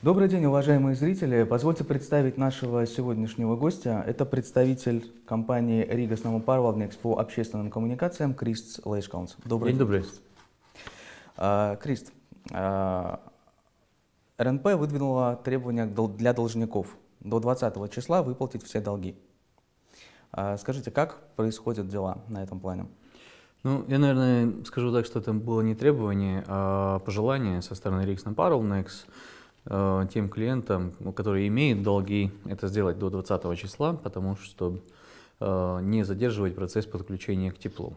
Добрый день, уважаемые зрители. Позвольте представить нашего сегодняшнего гостя. Это представитель компании «Рига Снамопарвалникс» по общественным коммуникациям Крист Лейшкаунс. Добрый день. Добрый день. А, Крист, а, РНП выдвинула требования для должников до 20 числа выплатить все долги. А, скажите, как происходят дела на этом плане? Ну, я, наверное, скажу так, что это было не требование, а пожелание со стороны Рикс Напарлнекс. Next Э, тем клиентам, которые имеют долги, это сделать до 20 числа, потому что э, не задерживать процесс подключения к теплу,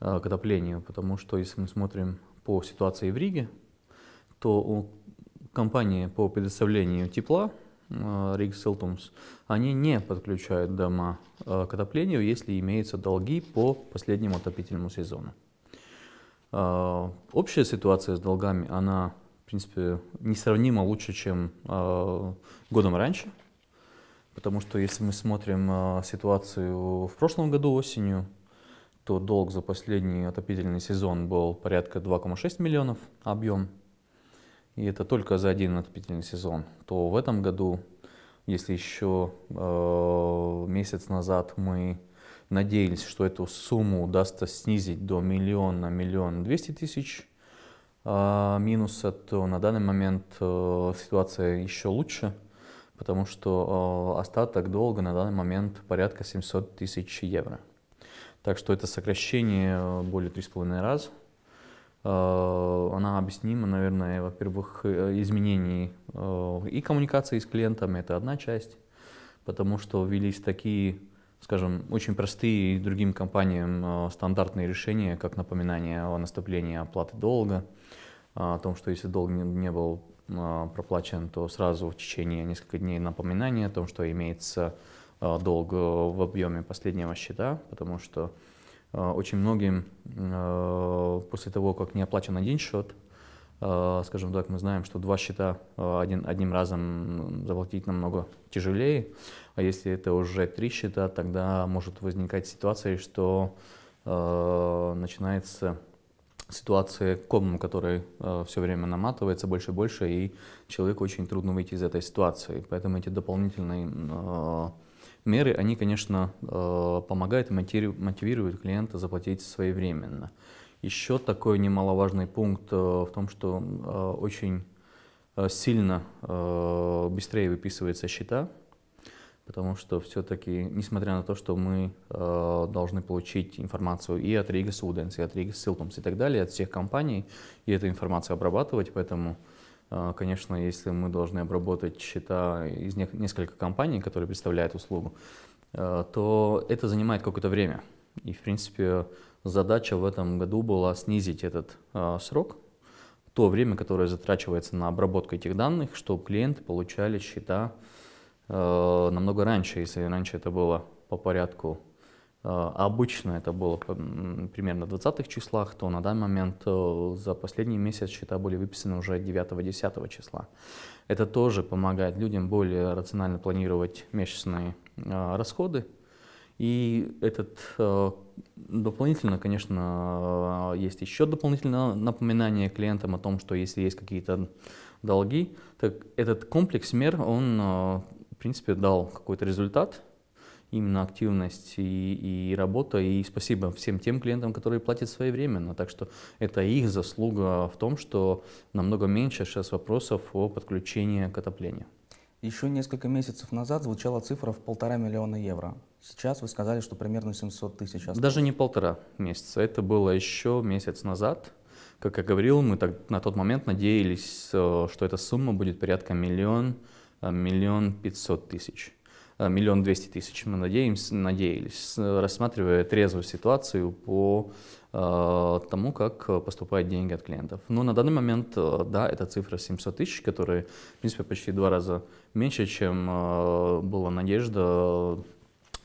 э, к отоплению, потому что если мы смотрим по ситуации в Риге, то у компании по предоставлению тепла Риг Силтумс, они не подключают дома к отоплению, если имеются долги по последнему отопительному сезону. Общая ситуация с долгами, она принципе, несравнимо лучше, чем э, годом раньше. Потому что если мы смотрим э, ситуацию в прошлом году осенью, то долг за последний отопительный сезон был порядка 2,6 миллионов объем. И это только за один отопительный сезон. То в этом году, если еще э, месяц назад мы надеялись, что эту сумму удастся снизить до миллиона, миллион двести тысяч а, минуса, то на данный момент э, ситуация еще лучше, потому что э, остаток долга на данный момент порядка 700 тысяч евро. Так что это сокращение э, более 3,5 раз. Она объяснима, наверное, во-первых, изменений и коммуникации с клиентами, это одна часть, потому что ввелись такие скажем, очень простые и другим компаниям э, стандартные решения, как напоминание о наступлении оплаты долга, а, о том, что если долг не был а, проплачен, то сразу в течение нескольких дней напоминание о том, что имеется а, долг э, в объеме последнего счета, потому что э, очень многим после того, как не оплачен один счет, Э, скажем так, мы знаем, что два счета э, один, одним разом заплатить намного тяжелее, а если это уже три счета, тогда может возникать ситуация, что э, начинается ситуация ком, который э, все время наматывается больше и больше, и человеку очень трудно выйти из этой ситуации. Поэтому эти дополнительные э, меры, они, конечно, э, помогают и мотивируют клиента заплатить своевременно. Еще такой немаловажный пункт э, в том, что э, очень э, сильно быстрее выписываются счета, потому что все-таки, несмотря на то, что мы должны получить информацию и от Рига Суденс, и от Рига Силтумс, и так далее, от всех компаний, и эту информацию обрабатывать, поэтому, конечно, если мы должны обработать счета из нескольких компаний, которые представляют услугу, то это занимает какое-то время. И, в принципе, Задача в этом году была снизить этот э, срок, то время, которое затрачивается на обработку этих данных, чтобы клиенты получали счета э, намного раньше, если раньше это было по порядку. А, обычно это было примерно в 20-х числах, то на данный момент э, за последний месяц счета были выписаны уже 9-10 числа. Это тоже помогает людям более рационально планировать месячные расходы, и этот э, дополнительно, конечно, э, есть еще дополнительное напоминание клиентам о том, что если есть какие-то долги, так этот комплекс мер, он, э, в принципе, дал какой-то результат, именно активность и, и работа. И спасибо всем тем клиентам, которые платят своевременно. Так что это их заслуга в том, что намного меньше сейчас вопросов о подключении к отоплению. Еще несколько месяцев назад звучала цифра в полтора миллиона евро. Сейчас вы сказали, что примерно 700 тысяч. Осталось. Даже не полтора месяца, это было еще месяц назад. Как я говорил, мы так, на тот момент надеялись, э, что эта сумма будет порядка миллион, э, миллион пятьсот тысяч. Э, миллион двести тысяч мы надеемся, надеялись, рассматривая трезвую ситуацию по Э, тому, как э, поступают деньги от клиентов. Но на данный момент, э, да, эта цифра 700 тысяч, которые, в принципе, почти два раза меньше, чем была надежда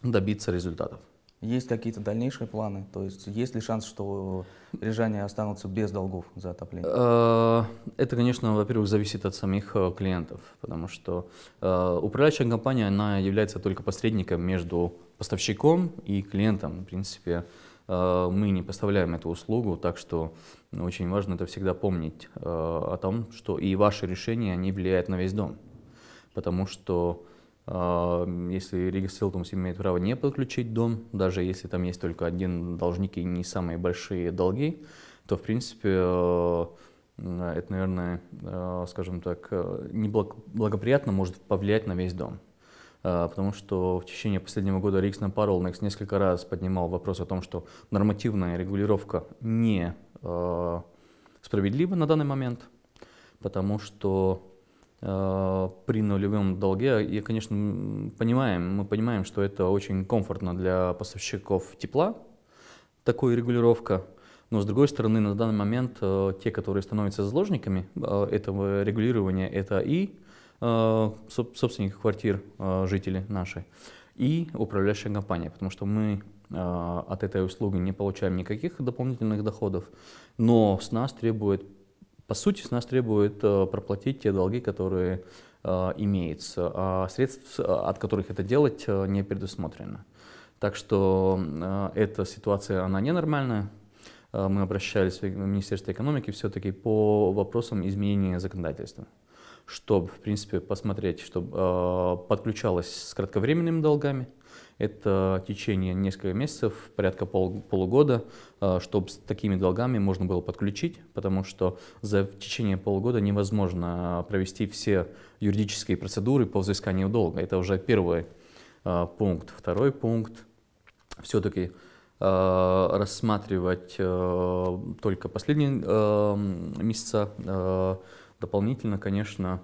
добиться результатов. Есть какие-то дальнейшие планы? То есть есть ли шанс, что рижане останутся без долгов за отопление? Это, конечно, во-первых, зависит от самих клиентов, потому что управляющая компания, она является только посредником между поставщиком и клиентом. В принципе, Э, мы не поставляем эту услугу, так что очень важно это всегда помнить э, о том, что и ваши решения, они влияют на весь дом. Потому что э, если регистрируемый имеет право не подключить дом, даже если там есть только один должник и не самые большие долги, то, в принципе, это, наверное, скажем так, неблагоприятно может повлиять на весь дом. А, потому что в течение последнего года Рикс на Некс несколько раз поднимал вопрос о том, что нормативная регулировка не а, справедлива на данный момент, потому что а, при нулевом долге, Я, конечно, понимаем, мы понимаем, что это очень комфортно для поставщиков тепла, такая регулировка, но с другой стороны, на данный момент те, которые становятся заложниками этого регулирования, это и Э, собственников квартир, э, жители наши, и управляющая компания, потому что мы э, от этой услуги не получаем никаких дополнительных доходов, но с нас требует, по сути, с нас требует проплатить те долги, которые имеются, а средств, от которых это делать, не предусмотрено. Так что эта ситуация, она ненормальная. Мы обращались в Министерство экономики все-таки по вопросам изменения законодательства чтобы, в принципе, посмотреть, чтобы э, подключалось с кратковременными долгами. Это течение нескольких месяцев, порядка пол, полугода, э, чтобы с такими долгами можно было подключить, потому что за в течение полугода невозможно провести все юридические процедуры по взысканию долга. Это уже первый э, пункт. Второй пункт все-таки э, рассматривать э, только последние э, месяца Дополнительно, конечно,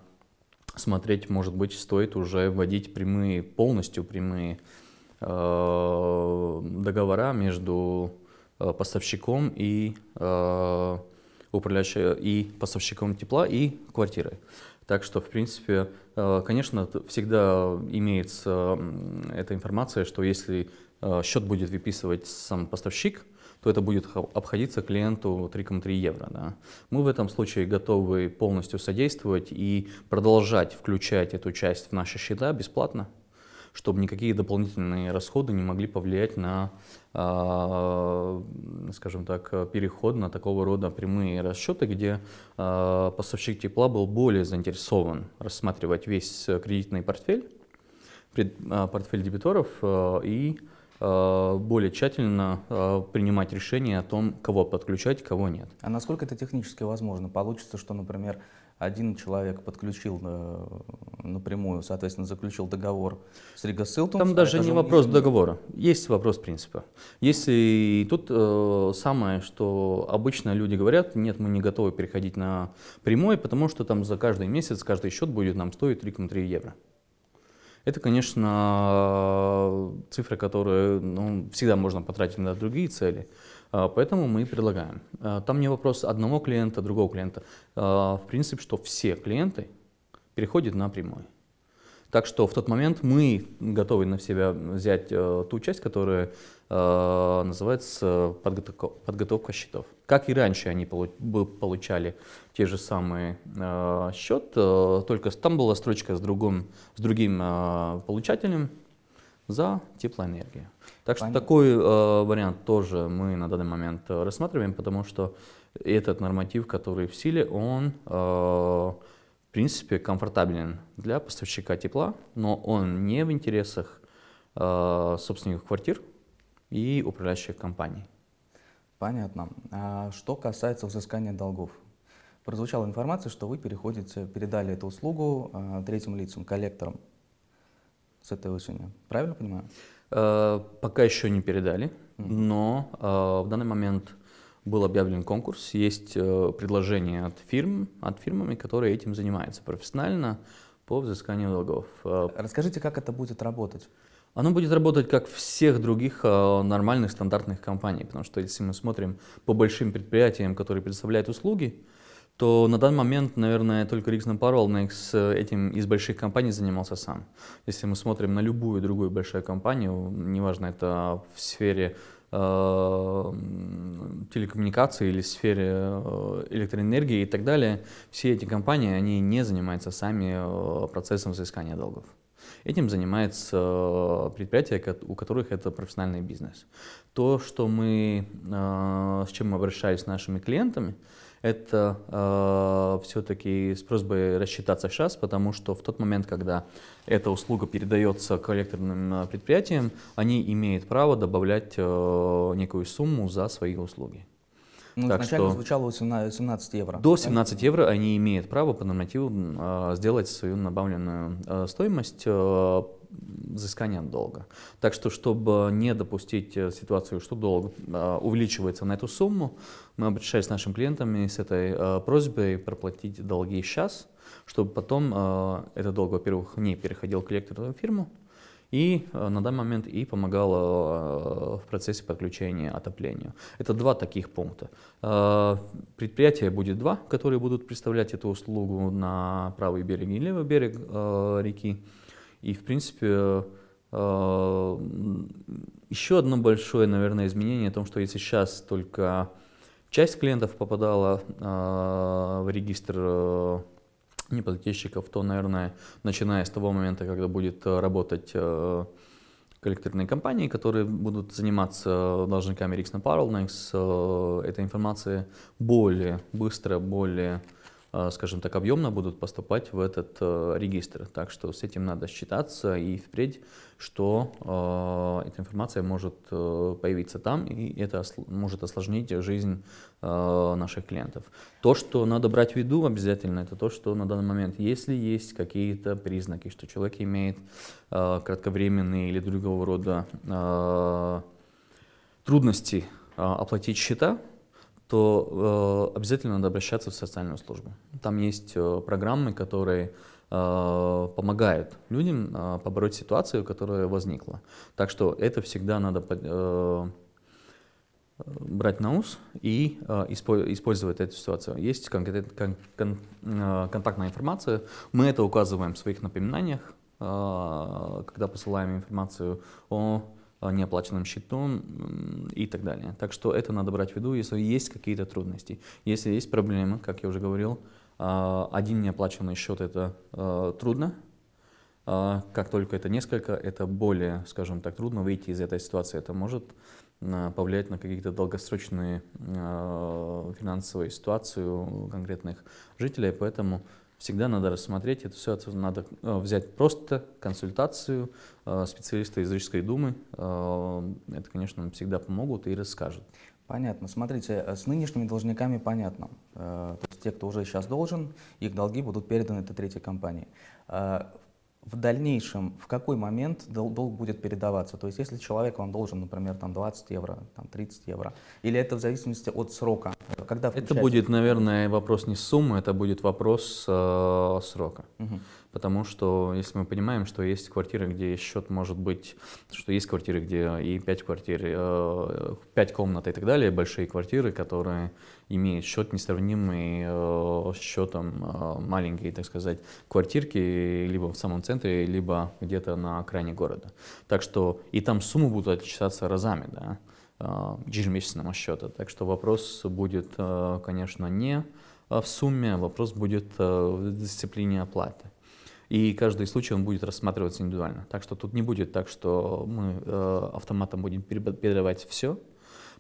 смотреть, может быть, стоит уже вводить прямые, полностью прямые э, договора между э, поставщиком и э, управляющей и поставщиком тепла и квартирой. Так что, в принципе, э, конечно, всегда имеется эта информация, что если счет будет выписывать сам поставщик, то это будет обходиться клиенту 3,3 евро. Да. Мы в этом случае готовы полностью содействовать и продолжать включать эту часть в наши счета бесплатно, чтобы никакие дополнительные расходы не могли повлиять на, а, скажем так, переход на такого рода прямые расчеты, где а, поставщик тепла был более заинтересован рассматривать весь кредитный портфель, а, портфель дебиторов и Э, более тщательно э, принимать решение о том, кого подключать, кого нет. А насколько это технически возможно? Получится, что, например, один человек подключил э, напрямую, соответственно, заключил договор с Ригасилтом. Там а даже не вопрос не... договора, есть вопрос принципа. Если тут э, самое, что обычно люди говорят, нет, мы не готовы переходить на прямой, потому что там за каждый месяц, каждый счет будет нам стоить 3,3 евро. Это, конечно, цифры, которые ну, всегда можно потратить на другие цели. А, поэтому мы предлагаем. А, там не вопрос одного клиента, другого клиента. А, в принципе, что все клиенты переходят напрямую. Так что в тот момент мы готовы на себя взять э, ту часть, которая э, называется подготовка, подготовка счетов. Как и раньше они получ, получали те же самые э, счет, э, только там была строчка с, другом, с другим э, получателем за теплоэнергию. Так Понятно. что такой э, вариант тоже мы на данный момент рассматриваем, потому что этот норматив, который в силе, он... Э, принципе, комфортабелен для поставщика тепла, но он не в интересах э, собственников квартир и управляющих компаний. Понятно. А что касается взыскания долгов? Прозвучала информация, что вы переходите, передали эту услугу э, третьим лицам, коллекторам с этой осени. Правильно понимаю? Э, пока еще не передали, mm-hmm. но э, в данный момент был объявлен конкурс, есть э, предложения от фирм, от фирмами, которые этим занимаются профессионально по взысканию долгов. Э, Расскажите, как это будет работать? Оно будет работать как всех других э, нормальных стандартных компаний, потому что если мы смотрим по большим предприятиям, которые предоставляют услуги, то на данный момент, наверное, только Риксон Паролник с этим из больших компаний занимался сам. Если мы смотрим на любую другую большую компанию, неважно, это в сфере Э, телекоммуникации или сфере э, электроэнергии и так далее, все эти компании, они не занимаются сами э, процессом взыскания долгов. Этим занимается предприятие, у которых это профессиональный бизнес. То, что мы, с чем мы обращались с нашими клиентами, это э, все-таки с просьбой рассчитаться сейчас, потому что в тот момент, когда эта услуга передается коллекторным э, предприятиям, они имеют право добавлять э, некую сумму за свои услуги. Ну, так изначально что звучало 17 евро. До 17 да? евро они имеют право по нормативу а, сделать свою набавленную а, стоимость а, взыскания долга. Так что, чтобы не допустить э, ситуацию, что долг увеличивается на эту сумму, мы обращались с нашим клиентами с этой просьбой проплатить долги сейчас, чтобы потом этот долг, во-первых, не переходил к коллекторную фирму, и э, на данный момент и помогала э, в процессе подключения отоплению. Это два таких пункта. Э, Предприятия будет два, которые будут представлять эту услугу на правый берег и левый берег реки. И, в принципе, еще одно большое, наверное, изменение о том, что если сейчас только часть клиентов попадала в регистр неплательщиков, то, наверное, начиная с того момента, когда будет э, работать э, коллекторные компании, которые будут заниматься э, должниками Rix на Parallel, эта информация более быстро, более а, скажем так, объемно будут поступать в этот э, регистр. Так что с этим надо считаться и впредь, что а, эта информация может э, появиться там, и это может осложнить жизнь э, наших клиентов. То, что надо брать в виду обязательно, это то, что на данный момент, если есть какие-то признаки, что человек имеет кратковременные или другого рода трудности а, оплатить счета, то э, обязательно надо обращаться в социальную службу. Там есть э, программы, которые э, помогают людям э, побороть ситуацию, которая возникла. Так что это всегда надо э, брать на ус и э, использовать эту ситуацию. Есть кон кон кон э, контактная информация, мы это указываем в своих напоминаниях, э, когда посылаем информацию о Э, неоплаченным счетом и так далее. Так что это надо брать в виду, если есть какие-то трудности. Если есть проблемы, как я уже говорил, э, один неоплаченный счет – это э, трудно, как только это несколько, это более, скажем так, трудно выйти из этой ситуации. Это может повлиять на какие-то долгосрочные финансовые ситуации конкретных жителей, поэтому всегда надо рассмотреть это все, надо э, взять просто консультацию э, специалиста из Рижской думы. Э, это, конечно, всегда помогут и расскажут. Понятно. Смотрите, с нынешними должниками понятно. То есть те, кто уже сейчас должен, их долги будут переданы этой третьей компании в дальнейшем, в какой момент долг будет передаваться? То есть, если человек вам должен, например, там 20 евро, там 30 евро, или это в зависимости от срока? Когда это будет, наверное, вопрос не суммы, это будет вопрос э, срока. Угу потому что если мы понимаем, что есть квартиры, где счет может быть, что есть квартиры, где и 5 квартир, 5 э, комнат и так далее, большие квартиры, которые имеют счет несравнимый э, с счетом э, маленькой, так сказать, квартирки, либо в самом центре, либо где-то на окраине города. Так что и там суммы будут отчисляться разами, да, ежемесячного счета. Так что вопрос будет, конечно, не в сумме, вопрос будет в дисциплине оплаты и каждый случай он будет рассматриваться индивидуально. Так что тут не будет так, что мы э, автоматом будем передавать все,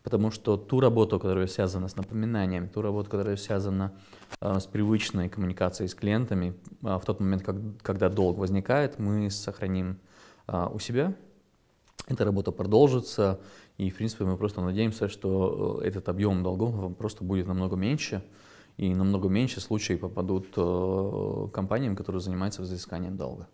потому что ту работу, которая связана с напоминаниями, ту работу, которая связана э, с привычной коммуникацией с клиентами, э, в тот момент, как, когда долг возникает, мы сохраним э, у себя. Эта работа продолжится, и, в принципе, мы просто надеемся, что э, этот объем долгов просто будет намного меньше, и намного меньше случаев попадут э, компаниям, которые занимаются взысканием долга.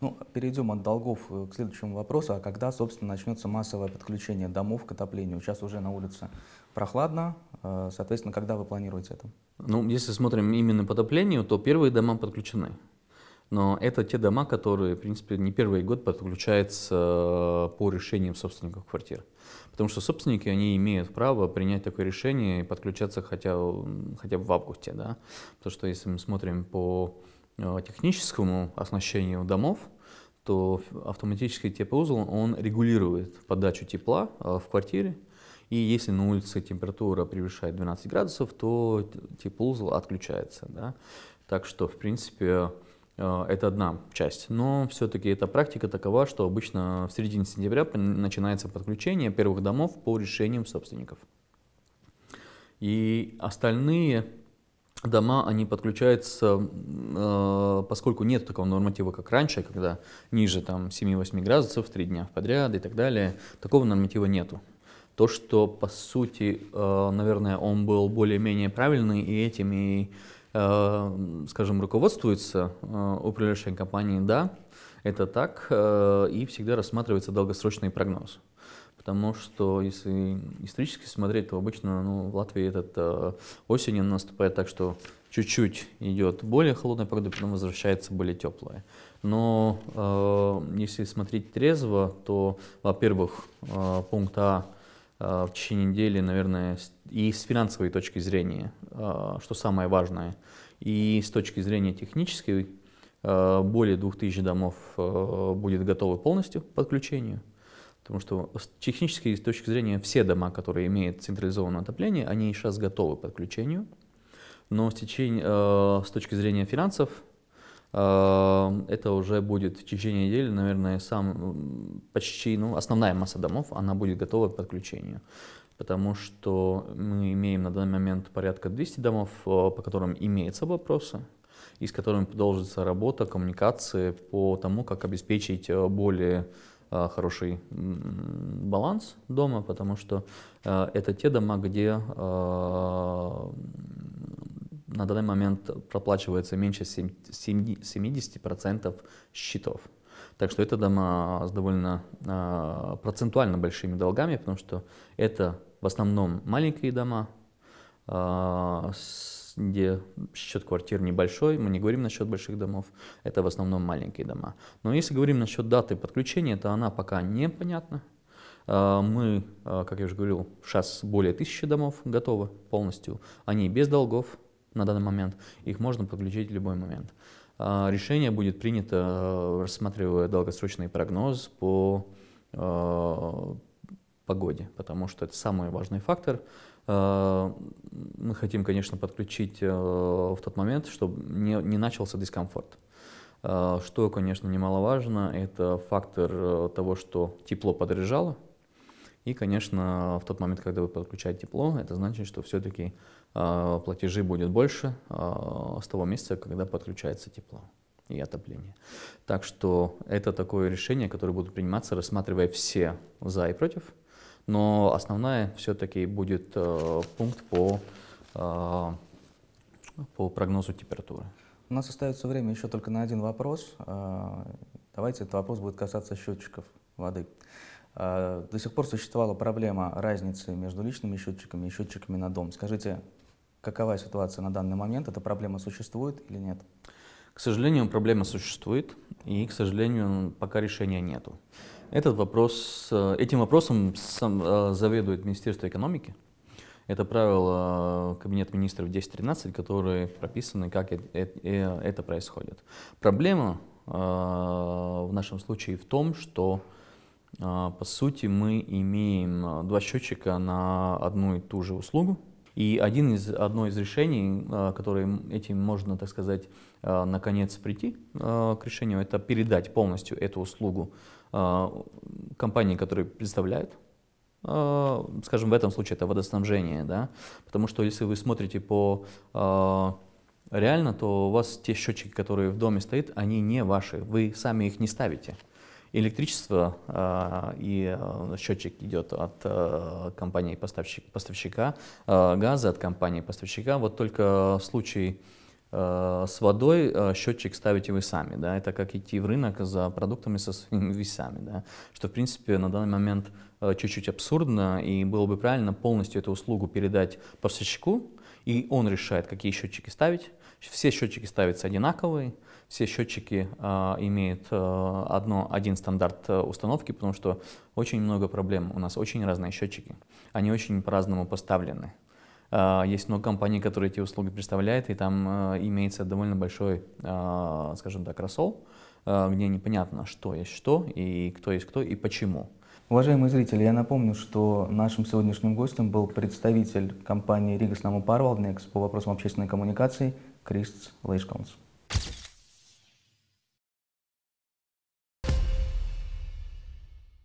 Ну, перейдем от долгов э, к следующему вопросу. А когда, собственно, начнется массовое подключение домов к отоплению? Сейчас уже на улице прохладно. Э, соответственно, когда вы планируете это? Ну, если смотрим именно по отоплению, то первые дома подключены. Но это те дома, которые, в принципе, не первый год подключаются по решениям собственников квартир. Потому что собственники, они имеют право принять такое решение и подключаться хотя, хотя бы в августе. Да? Потому что если мы смотрим по э, техническому оснащению домов, то автоматический теплоузел, он регулирует подачу тепла э, в квартире, и если на улице температура превышает 12 градусов, то теплоузел отключается. Да? Так что, в принципе, Э, это одна часть, но все-таки эта практика такова, что обычно в середине сентября начинается подключение первых домов по решениям собственников. И остальные дома, они подключаются, э, поскольку нет такого норматива, как раньше, когда ниже там 7-8 градусов, 3 дня подряд и так далее, такого норматива нету. То, что, по сути, э, наверное, он был более-менее правильный, и этими Э, скажем, руководствуется э, управляющая компания, да, это так, э, и всегда рассматривается долгосрочный прогноз. Потому что если исторически смотреть, то обычно ну, в Латвии этот осень наступает так, что чуть-чуть идет более холодная погода, потом возвращается более теплая. Но э, если смотреть трезво, то, во-первых, э, пункт А Э, в течение недели, наверное, и с финансовой точки зрения, э, что самое важное, и с точки зрения технической, э, более 2000 домов будет готовы полностью к подключению, потому что с технической с точки зрения все дома, которые имеют централизованное отопление, они сейчас готовы к подключению, но с, течение, с точки зрения финансов Эм, это уже будет в течение недели, наверное, сам почти, ну, основная масса домов, она будет готова к подключению. Потому что мы имеем на данный момент порядка 200 домов, э, по которым имеются вопросы, и с которыми продолжится работа, коммуникации по тому, как обеспечить э, более э, хороший баланс дома, потому что это те дома, где на данный момент проплачивается меньше 70% счетов. Так что это дома с довольно а, процентуально большими долгами, потому что это в основном маленькие дома, а, где счет квартир небольшой, мы не говорим насчет больших домов, это в основном маленькие дома. Но если говорим насчет даты подключения, то она пока непонятна. А, мы, как я уже говорил, сейчас более тысячи домов готовы полностью, они без долгов, на данный момент, их можно подключить в любой момент. А, решение будет принято, э, рассматривая долгосрочный прогноз по э, погоде, потому что это самый важный фактор. А, мы хотим, конечно, подключить э, в тот момент, чтобы не, не начался дискомфорт. А, что, конечно, немаловажно, это фактор того, что тепло подорожало, и, конечно, в тот момент, когда вы подключаете тепло, это значит, что все-таки э, а, платежи будет больше э, с того месяца, когда подключается тепло и отопление. Так что это такое решение, которое будут приниматься, рассматривая все за и против. Но основная все-таки будет э, пункт по, э, по прогнозу температуры. У нас остается время еще только на один вопрос. Давайте этот вопрос будет касаться счетчиков воды. Э, до сих пор существовала проблема разницы между личными счетчиками и счетчиками на дом. Скажите, какова ситуация на данный момент? Эта проблема существует или нет? К сожалению, проблема существует, и, к сожалению, пока решения нету. Этот вопрос, э, этим вопросом сам, э, заведует Министерство экономики. Это правило Кабинет министров 10.13, которые прописаны, как это происходит. Проблема в нашем случае в том, что а, по сути, мы имеем а, два счетчика на одну и ту же услугу. И один из, одно из решений, а, которое этим можно, так сказать, наконец прийти к решению, это передать полностью эту услугу компании, которая представляет скажем, в этом случае это водоснабжение, да, потому что если вы смотрите по э, реально, то у вас те счетчики, которые в доме стоят, они не ваши, вы сами их не ставите электричество а, и э, счетчик идет от э, компании поставщика, э, газа от компании поставщика. Вот только в случае с водой счетчик ставите вы сами, да, это как идти в рынок за продуктами со своими весами, да, что, в принципе, на данный момент чуть-чуть абсурдно, и было бы правильно полностью эту услугу передать поставщику, и он решает, какие счетчики ставить. Все счетчики ставятся одинаковые, все счетчики э, имеют э, одно, один стандарт э, установки, потому что очень много проблем. У нас очень разные счетчики, они очень по-разному поставлены. Э, есть много компаний, которые эти услуги представляют, и там э, имеется довольно большой, э, скажем так, рассол, э, где непонятно, что есть что, и кто есть кто, и почему. Уважаемые зрители, я напомню, что нашим сегодняшним гостем был представитель компании Рига Снаму Парвалднекс по вопросам общественной коммуникации Крис Лейшкалнс.